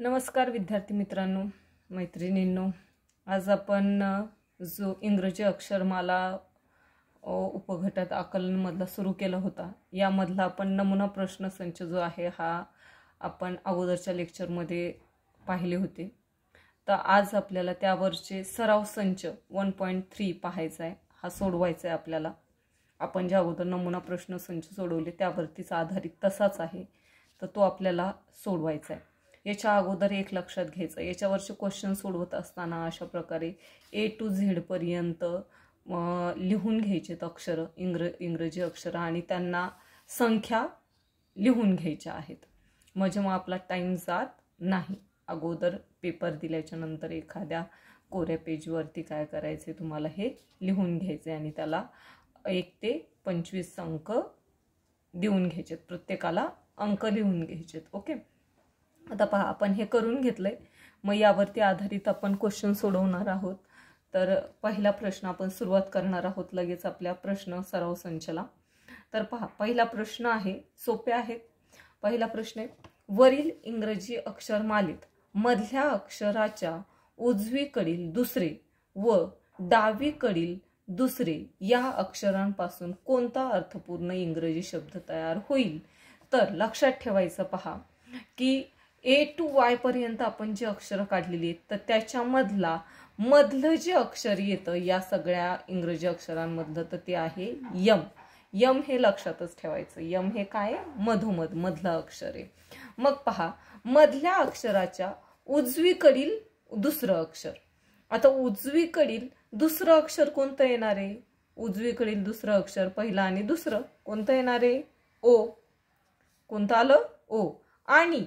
नमस्कार विद्यार्थी मित्रांनो मैत्रिणींनो आज आपण जो इंग्रजी अक्षरमाला उपघटात आकलनमधला सुरू केला होता यामधला आपण नमुना प्रश्न संच जो आहे हा आपण अगोदरच्या लेक्चरमध्ये पाहिले होते तर आज आपल्याला त्यावरचे सराव संच वन पॉईंट थ्री पाहायचा आहे हा सोडवायचा आहे आपल्याला आपण ज्या अगोदर नमुना प्रश्न संच सोडवले त्यावरतीच आधारित तसाच आहे तर तो आपल्याला सोडवायचा आहे याच्या अगोदर एक लक्षात घ्यायचं याच्यावरचे क्वेश्चन सोडवत असताना अशा प्रकारे ए टू झेडपर्यंत लिहून घ्यायचेत अक्षरं इंग्र इंग्रजी अक्षरं आणि त्यांना संख्या लिहून घ्यायच्या आहेत म्हणजे मग आपला टाईम जात नाही अगोदर पेपर दिल्याच्या नंतर एखाद्या कोऱ्या पेजवरती काय करायचे तुम्हाला हे लिहून घ्यायचे आणि त्याला एक ते पंचवीस अंक देऊन घ्यायचेत प्रत्येकाला अंक लिहून घ्यायचेत ओके आता पहा आपण हे करून घेतलं मग यावरती आधारित आपण क्वेश्चन सोडवणार आहोत तर पहिला प्रश्न आपण सुरुवात करणार आहोत लगेच आपल्या प्रश्न सराव संचला तर पहा पहिला प्रश्न आहे सोपे आहेत पहिला प्रश्न आहे वरील इंग्रजी अक्षर मालित मधल्या अक्षराच्या उजवीकडील दुसरे व डावीकडील दुसरे या अक्षरांपासून कोणता अर्थपूर्ण इंग्रजी शब्द तयार होईल तर लक्षात ठेवायचं पहा की ए टू पर्यंत आपण जी अक्षरं काढलेली आहेत तर त्याच्यामधला मधलं जे अक्षर येतं या सगळ्या इंग्रजी अक्षरांमधलं तर ते आहे यम यम हे लक्षातच ठेवायचं यम हे काय मधोमध मधलं अक्षर आहे मग पहा मधल्या अक्षराच्या उजवीकडील दुसरं अक्षर आता उजवीकडील दुसरं अक्षर कोणतं येणार आहे उजवीकडील दुसरं अक्षर पहिलं आणि दुसरं कोणतं येणार आहे ओ कोणतं आलं ओ आणि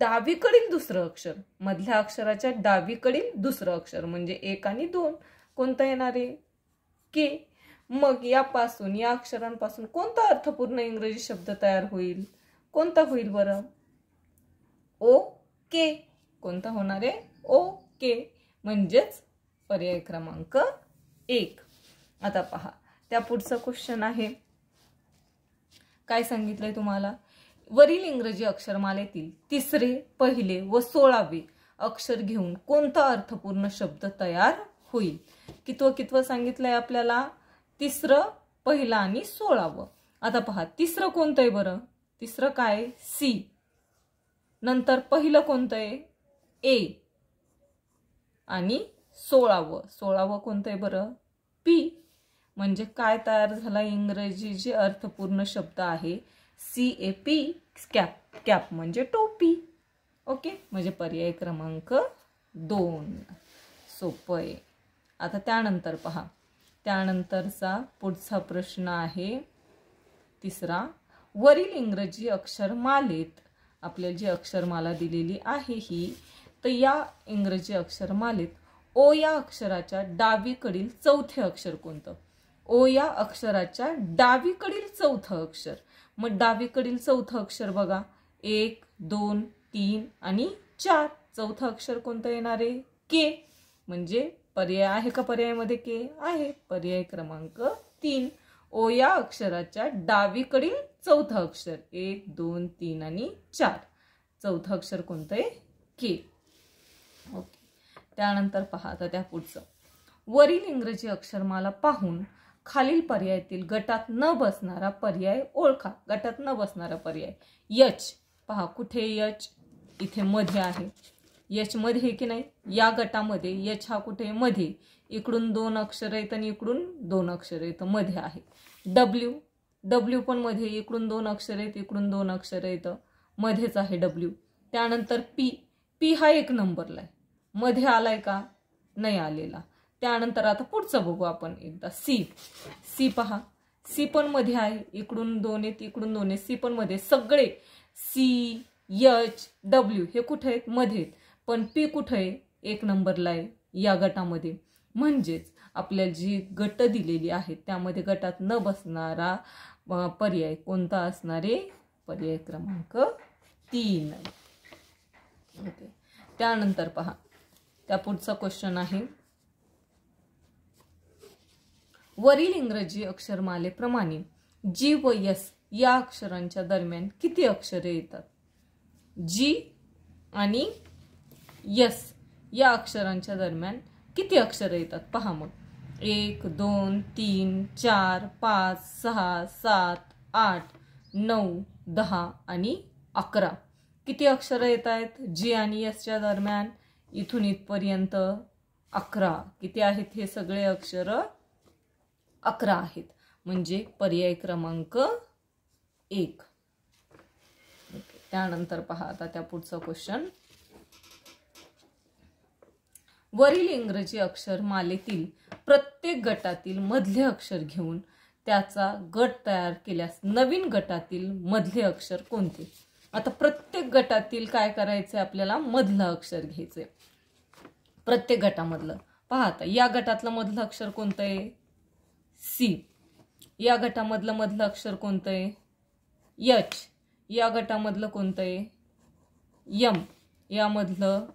डावीकडील दुसरं अक्षर मधल्या अक्षराच्या डावीकडील दुसरं अक्षर म्हणजे एक आणि दोन कोणता येणार आहे के मग यापासून या अक्षरांपासून कोणता अर्थपूर्ण इंग्रजी शब्द तयार होईल कोणता होईल बरं ओ के कोणता होणार आहे ओ के म्हणजेच पर्याय क्रमांक एक आता पहा त्या पुढचं क्वेश्चन आहे काय सांगितलंय तुम्हाला वरील इंग्रजी अक्षरमालेतील तिसरे पहिले व सोळावे अक्षर घेऊन कोणता अर्थपूर्ण शब्द तयार होईल कितव कितवं सांगितलंय आपल्याला तिसरं पहिलं आणि सोळावं आता पहा तिसरं कोणतं आहे बरं तिसरं काय सी नंतर पहिलं कोणतं आहे ए आणि सोळावं सोळावं कोणतं आहे बरं पी म्हणजे काय तयार झाला इंग्रजी जे अर्थपूर्ण शब्द आहे C A P cap cap म्हणजे टोपी ओके म्हणजे पर्याय क्रमांक दोन सोपं आहे आता त्यानंतर पहा त्यानंतरचा पुढचा प्रश्न आहे तिसरा वरील इंग्रजी अक्षरमालेत आपल्याला जी अक्षरमाला दिलेली आहे ही तर या इंग्रजी अक्षरमालेत ओ या अक्षराच्या डावीकडील चौथे अक्षर कोणतं ओ या अक्षराच्या डावीकडील चौथं अक्षर मग डावीकडील चौथं अक्षर बघा एक दोन तीन आणि चार चौथं अक्षर कोणतं येणार आहे के म्हणजे पर्याय आहे का पर्यायामध्ये के आहे पर्याय क्रमांक तीन ओ या अक्षराच्या डावीकडील चौथं अक्षर एक दोन तीन आणि चार चौथं अक्षर कोणतं आहे के ओके त्यानंतर पहा आता त्या पुढचं वरील इंग्रजी अक्षरमाला पाहून खालील पर्यायातील गटात न बसणारा पर्याय ओळखा गटात न बसणारा पर्याय यच पहा कुठे यच इथे मध्ये आहे यच मध्ये की नाही या गटामध्ये यच हा कुठे मध्ये इकडून दोन अक्षर आहेत आणि इकडून दोन अक्षर आहेत मध्ये आहे डब्ल्यू डब्ल्यू पण मध्ये इकडून दोन अक्षर आहेत इकडून दोन अक्षर आहेत मध्येच आहे डब्ल्यू त्यानंतर पी पी हा एक नंबरला आहे मध्ये आलाय का नाही आलेला त्यानंतर आता पुढचं बघू आपण एकदा सी सी पहा सी पण मध्ये आहे इकडून दोन आहेत इकडून दोन आहेत सी पण मध्ये सगळे सी एच डब्ल्यू हे कुठे आहेत मध्ये पण पी कुठं आहे एक नंबरला आहे या गटामध्ये म्हणजेच आपल्याला जी गट दिलेली आहेत त्यामध्ये गटात न बसणारा पर्याय कोणता असणारे पर्याय क्रमांक तीन ओके त्यानंतर पहा त्या पुढचा क्वेश्चन आहे वरील इंग्रजी अक्षरमालेप्रमाणे जी व यस या अक्षरांच्या दरम्यान किती अक्षरे येतात जी आणि यस या अक्षरांच्या दरम्यान किती अक्षरे येतात पहा मग एक दोन तीन चार पाच सहा सात आठ नऊ दहा आणि अकरा किती अक्षरं येत आहेत जी आणि यसच्या दरम्यान इथून इथपर्यंत अकरा किती आहेत हे सगळे अक्षरं अकरा आहेत म्हणजे पर्याय क्रमांक एक त्यानंतर पहा आता त्या पुढचा क्वेश्चन वरील इंग्रजी अक्षर मालेतील प्रत्येक गटातील मधले अक्षर घेऊन त्याचा गट तयार केल्यास नवीन गटातील मधले अक्षर कोणते आता प्रत्येक गटातील काय करायचं आपल्याला मधलं अक्षर घ्यायचंय प्रत्येक गटामधलं पहा आता या गटातलं मधलं अक्षर कोणतं आहे सी या गटामधलं मधलं अक्षर कोणतं आहे यच या गटामधलं कोणतं आहे यम यामधलं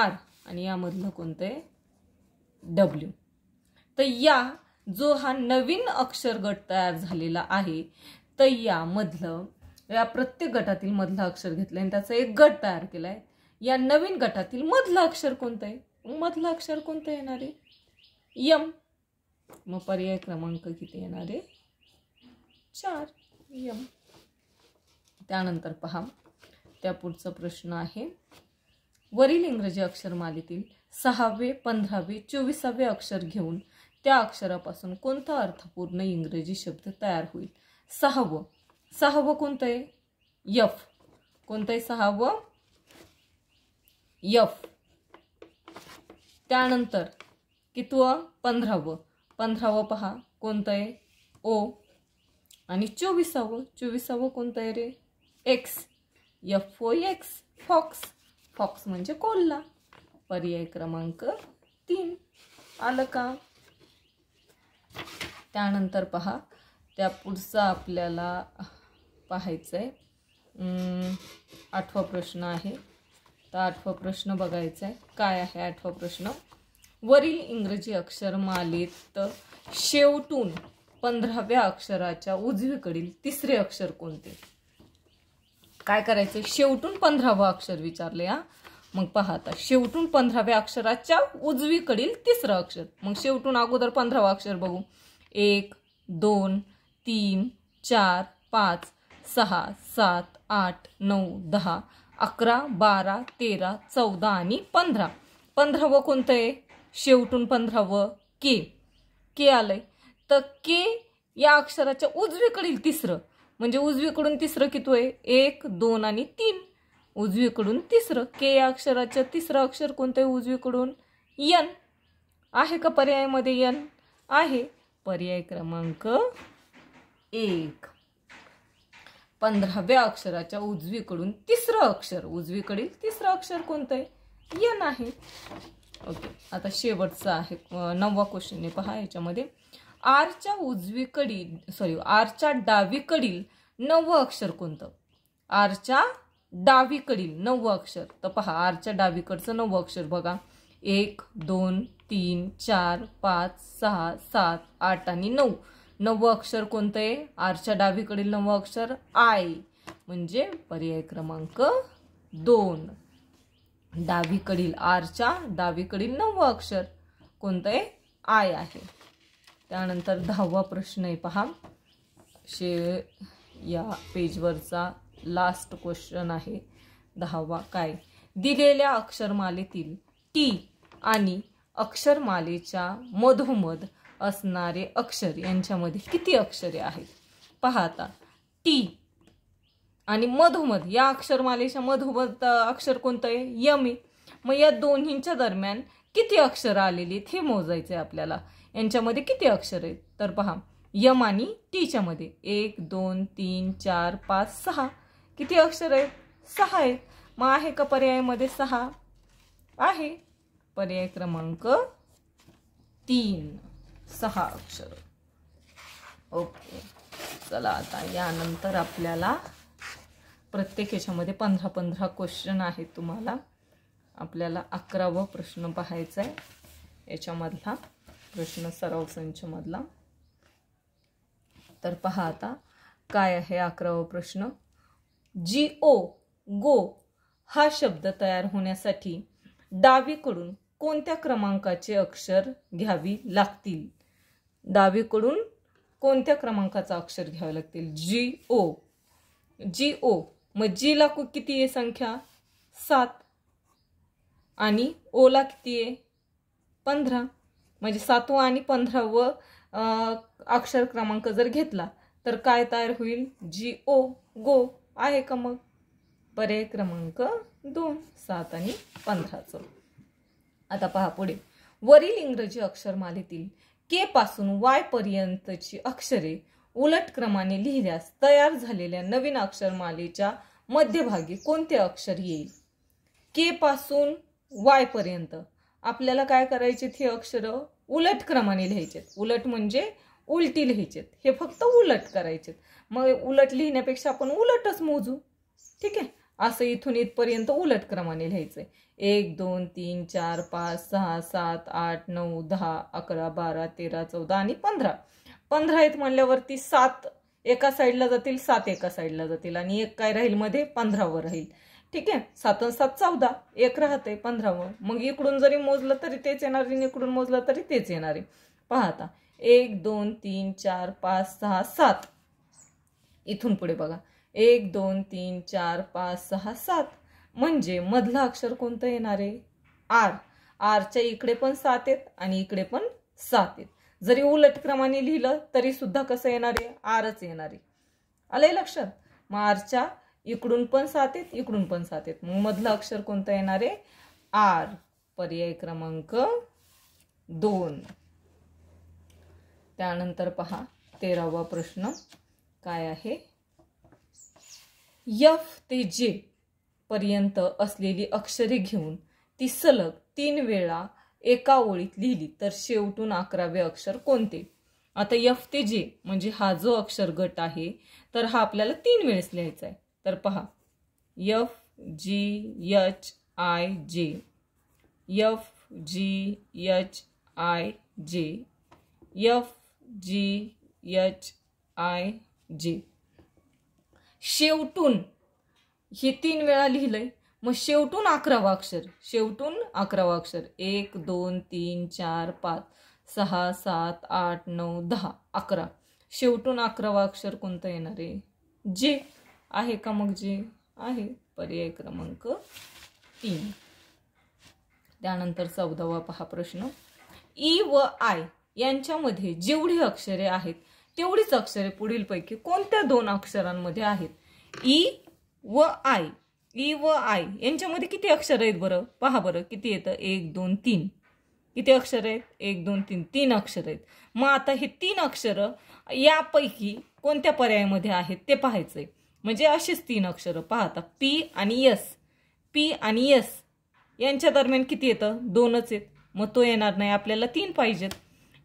आर आणि यामधलं कोणतं आहे डब्ल्यू तर या जो हा नवीन अक्षर गट तयार झालेला आहे तर यामधलं या प्रत्येक गटातील मधलं अक्षर घेतलं आणि त्याचा एक गट तयार केला आहे या नवीन गटातील मधलं अक्षर कोणतं आहे मधलं अक्षर कोणतं येणार आहे यम मग पर्याय क्रमांक किती येणार आहे चार यम त्यानंतर पहा त्या पुढचा प्रश्न आहे वरील इंग्रजी अक्षरमालेतील सहावे पंधरावे चोवीसावे अक्षर घेऊन त्या अक्षरापासून कोणता अर्थपूर्ण इंग्रजी शब्द तयार होईल सहावं सहावं कोणतं आहे यफ कोणतं आहे सहावं यफ त्यानंतर कितवं पंधरावं पंधरावं पहा कोणतं आहे ओ आणि चोवीसावं चोवीसावं कोणतं आहे रे X F O X fox fox म्हणजे कोल्हा पर्याय क्रमांक तीन आलं का त्यानंतर पहा त्या पुढचा आपल्याला पाहायचं आहे आठवा प्रश्न आहे तर आठवा प्रश्न बघायचा आहे काय आहे आठवा प्रश्न वरील इंग्रजी अक्षरमालेत शेवटून पंधराव्या अक्षराच्या उजवीकडील तिसरे अक्षर कोणते काय करायचे शेवटून पंधरावं अक्षर विचारले हा मग पाहता शेवटून पंधराव्या अक्षराच्या उजवीकडील तिसरं अक्षर मग शेवटून अगोदर पंधरावं अक्षर बघू एक दोन तीन चार पाच सहा सात आठ नऊ दहा अकरा बारा तेरा चौदा आणि पंधरा पंधरावं कोणतं आहे शेवटून पंधरावं के के आलंय तर के या अक्षराच्या उजवीकडील तिसरं म्हणजे उजवीकडून तिसरं किती आहे एक दोन आणि तीन उजवीकडून तिसरं के या अक्षराचं तिसरं अक्षर कोणतं आहे उजवीकडून यन आहे का पर्यायामध्ये यन आहे पर्याय क्रमांक एक पंधराव्या अक्षराच्या उजवीकडून तिसरं अक्षर उजवीकडील तिसरं अक्षर कोणतं आहे यन आहे ओके आता शेवटचा आहे नववा क्वेश्चन आहे पहा याच्यामध्ये आरच्या उजवीकडील सॉरी आरच्या डावीकडील नववं अक्षर कोणतं आरच्या डावीकडील नववं अक्षर तर पहा आरच्या डावीकडचं नववं अक्षर बघा एक दोन तीन चार पाच सहा सात आठ आणि नऊ नववं अक्षर कोणतं आहे आरच्या डावीकडील नववं अक्षर आय म्हणजे पर्याय क्रमांक दोन डावीकडील आरच्या डावीकडील नववं अक्षर कोणतं आहे आय आहे त्यानंतर दहावा प्रश्न आहे पहा शे या पेजवरचा लास्ट क्वेश्चन आहे दहावा काय दिलेल्या अक्षरमालेतील टी आणि अक्षरमालेच्या मधोमध असणारे अक्षर यांच्यामध्ये किती अक्षरे आहेत पहा आता टी आणि मधोमध या अक्षरमालेच्या मधोमध अक्षर कोणतं आहे यम आहे मग या दोन्हींच्या दरम्यान किती अक्षरं आलेली आहेत हे मोजायचं आहे आपल्याला यांच्यामध्ये किती अक्षर आहेत तर पहा यम आणि टीच्या मध्ये एक दोन तीन चार पाच सहा किती अक्षर आहेत सहा आहेत मग आहे का पर्यायामध्ये सहा आहे पर्याय क्रमांक तीन सहा अक्षर ओके चला आता यानंतर आपल्याला प्रत्येक ह्याच्यामध्ये पंधरा पंधरा क्वेश्चन आहेत तुम्हाला आपल्याला अकरावा प्रश्न पाहायचा आहे याच्यामधला प्रश्न सराव संचमधला तर पहा आता काय आहे अकरावा प्रश्न जी ओ गो हा शब्द तयार होण्यासाठी डावीकडून कोणत्या क्रमांकाचे अक्षर घ्यावी लागतील डावीकडून कोणत्या क्रमांकाचा अक्षर घ्यावे लागतील जी ओ जी ओ मग जी कु किती आहे संख्या सात आणि ओला किती आहे पंधरा म्हणजे सातवा आणि व अक्षर क्रमांक जर घेतला तर काय तयार होईल जी ओ गो आहे का मग पर्याय क्रमांक दोन सात आणि पंधराचं आता पहा पुढे वरील इंग्रजी अक्षरमालेतील के पासून वाय पर्यंतची अक्षरे उलट क्रमाने लिहिल्यास तयार झालेल्या नवीन अक्षरमालेच्या मध्यभागी कोणते अक्षर येईल के पासून वाय पर्यंत आपल्याला काय करायचे हे अक्षर उलट क्रमाने लिहायचेत उलट म्हणजे उलटी लिहायचेत हे फक्त उलट करायचे मग उलट लिहिण्यापेक्षा आपण उलटच मोजू ठीक आहे असं इथून इथपर्यंत उलट क्रमाने लिहायचंय एक दोन तीन चार पाच सहा सात आठ नऊ दहा अकरा बारा तेरा चौदा आणि पंधरा पंधरा आहेत म्हणल्यावरती सात एका साईडला जातील सात एका साईडला जातील आणि एक काय राहील मध्ये पंधरावर राहील ठीक आहे सात सात चौदा एक राहते पंधरावर मग इकडून जरी मोजलं तरी तेच येणार आणि इकडून मोजलं तरी तेच येणार आहे पहा आता एक दोन तीन चार पाच सहा सात इथून पुढे बघा एक दोन तीन चार पाच सहा सात म्हणजे मधलं अक्षर कोणतं येणार आहे आर आरच्या इकडे पण सात आहेत आणि इकडे पण सात आहेत जरी उलट क्रमाने लिहिलं तरी सुद्धा कसं येणार आहे आरच येणार आहे आलंय लक्षात मग आरच्या इकडून पण सात आहेत इकडून पण सात आहेत मग मधलं अक्षर कोणतं येणार आहे आर पर्याय क्रमांक दोन त्यानंतर पहा तेरावा प्रश्न काय आहे यफ ते जे पर्यंत असलेली अक्षरे घेऊन ती सलग तीन वेळा एका ओळीत लिहिली तर शेवटून अकरावे अक्षर कोणते आता यफ ते जे म्हणजे हा जो अक्षर गट आहे तर हा आपल्याला तीन वेळेस लिहायचा आहे तर पहा F G H I J F G H I J F G H I J शेवटून हे तीन वेळा लिहिलंय मग शेवटून अकरावं अक्षर शेवटून अकरावं अक्षर एक दोन तीन चार पाच सहा सात आठ नऊ दहा अकरा शेवटून अकरावं अक्षर कोणतं येणार आहे जे आहे का मग जे आहे पर्याय क्रमांक तीन त्यानंतर चौदावा पहा प्रश्न ई व आय यांच्यामध्ये जेवढी अक्षरे आहेत तेवढीच अक्षरे पुढीलपैकी कोणत्या दोन अक्षरांमध्ये आहेत ई व आय ई व आय यांच्यामध्ये किती अक्षर आहेत बरं पहा बरं किती येतं एक दोन तीन किती अक्षर आहेत एक दोन तीन तीन अक्षर आहेत मग आता हे तीन अक्षरं यापैकी कोणत्या पर्यायामध्ये आहेत ते पाहायचं म्हणजे अशीच तीन पहा पाहता पी आणि एस पी आणि एस यांच्या दरम्यान किती येतं दोनच आहेत मग तो येणार नाही आपल्याला तीन पाहिजेत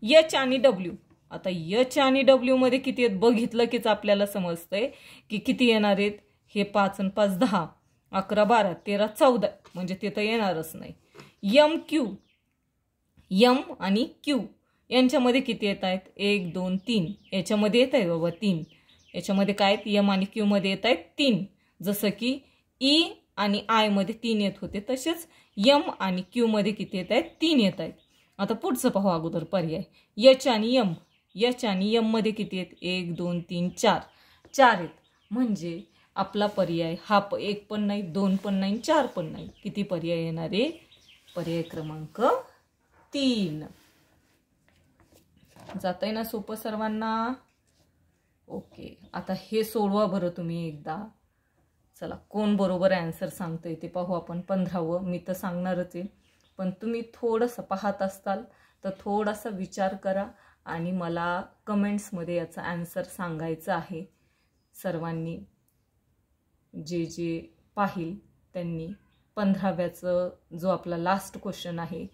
यच आणि डब्ल्यू आता यच आणि डब्ल्यूमध्ये किती आहेत बघितलं कीच आपल्याला समजतंय की किती येणार आहेत हे पाच आणि पाच दहा अकरा बारा तेरा चौदा म्हणजे ते तर येणारच नाही यम क्यू यम आणि क्यू यांच्यामध्ये किती येत आहेत एक दोन तीन याच्यामध्ये येत आहेत बाबा तीन याच्यामध्ये काय आहेत यम आणि क्यूमध्ये येत आहेत तीन जसं की ई आणि आयमध्ये तीन येत होते तसेच यम आणि क्यूमध्ये किती येत आहेत तीन येत आहेत आता पुढचं पाहू अगोदर पर्याय यच आणि यम यच आणि यममध्ये किती आहेत एक दोन तीन चार चार आहेत म्हणजे आपला पर्याय हा प एक पण नाही दोन पण नाही चार पण नाही किती पर्याय येणारे पर्याय क्रमांक तीन जात आहे ना सोपं सर्वांना ओके आता हे सोडवा बरं तुम्ही एकदा चला कोण बरोबर सांगतं आहे ते पाहू आपण पंधरावं मी तर सांगणारच आहे पण तुम्ही थोडंसं पाहत असताल तर थोडासा विचार करा आणि मला कमेंट्समध्ये याचा ॲन्सर सांगायचा आहे सर्वांनी जे जे पाहिल त्यांनी पंधराव्याचं जो आपला लास्ट क्वेश्चन आहे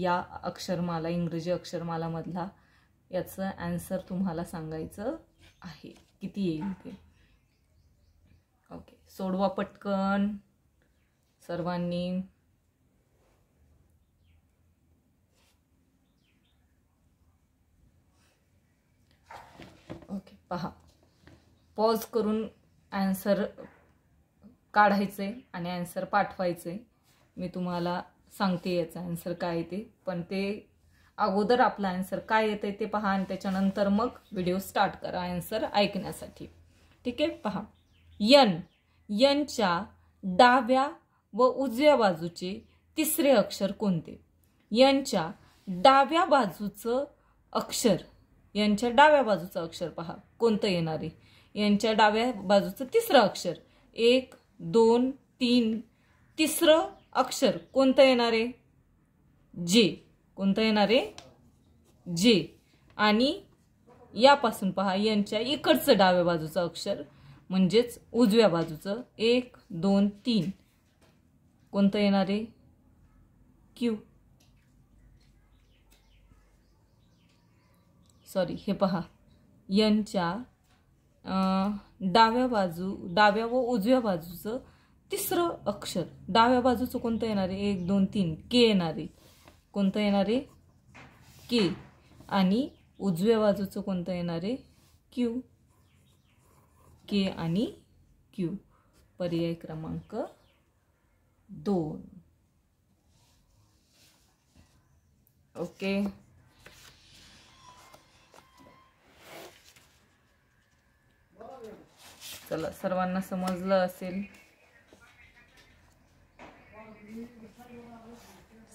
या अक्षरमाला इंग्रजी अक्षरमालामधला याचं ॲन्सर तुम्हाला सांगायचं आहे किती येईल ते ओके सोडवा पटकन सर्वांनी ओके पहा पॉज करून ॲन्सर काढायचे आणि ॲन्सर पाठवायचे मी तुम्हाला सांगते याचा ॲन्सर काय येते पण ते अगोदर आपला ॲन्सर काय आहे ते पहा आणि त्याच्यानंतर मग व्हिडिओ स्टार्ट करा ॲन्सर ऐकण्यासाठी ठीक आहे पहा यन यनच्या डाव्या व उजव्या बाजूचे तिसरे अक्षर कोणते यांच्या डाव्या बाजूचं अक्षर यांच्या डाव्या बाजूचं अक्षर पहा कोणतं येणार आहे यांच्या डाव्या बाजूचं तिसरं अक्षर एक दोन तीन तिसरं अक्षर कोणतं येणार आहे जे कोणतं येणार आहे जे आणि यापासून पहा यांच्या इकडचं डाव्या बाजूचं अक्षर म्हणजेच उजव्या बाजूचं एक दोन तीन कोणतं येणारे आहे क्यू सॉरी हे पहा यांच्या डाव्या बाजू डाव्या व उजव्या बाजूचं तिसरं अक्षर डाव्या बाजूचं कोणतं येणार आहे एक दोन तीन के येणार आहे कोणतं येणार आहे के आणि उजव्या बाजूचं कोणतं येणार आहे क्यू के आणि क्यू पर्याय क्रमांक दोन ओके चला सर्वांना समजलं असेल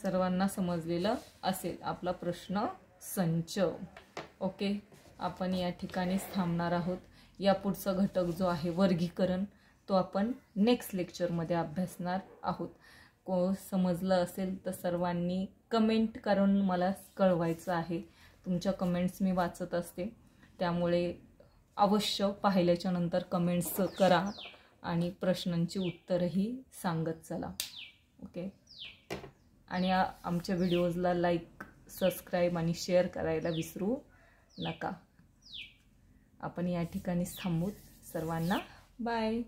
सर्वांना समजलेलं असेल आपला प्रश्न संच ओके आपण या ठिकाणीच थांबणार आहोत या पुढचा घटक जो आहे वर्गीकरण तो आपण नेक्स्ट लेक्चरमध्ये अभ्यासणार आहोत को समजलं असेल तर सर्वांनी कमेंट करून मला कळवायचं आहे तुमच्या कमेंट्स मी वाचत असते त्यामुळे अवश्य पाहिल्याच्या नंतर कमेंट्स करा आणि प्रश्नांची उत्तरही सांगत चला ओके आणि आमच्या व्हिडिओजला लाईक सबस्क्राईब आणि शेअर करायला विसरू नका आपण या ठिकाणी थांबूत सर्वांना बाय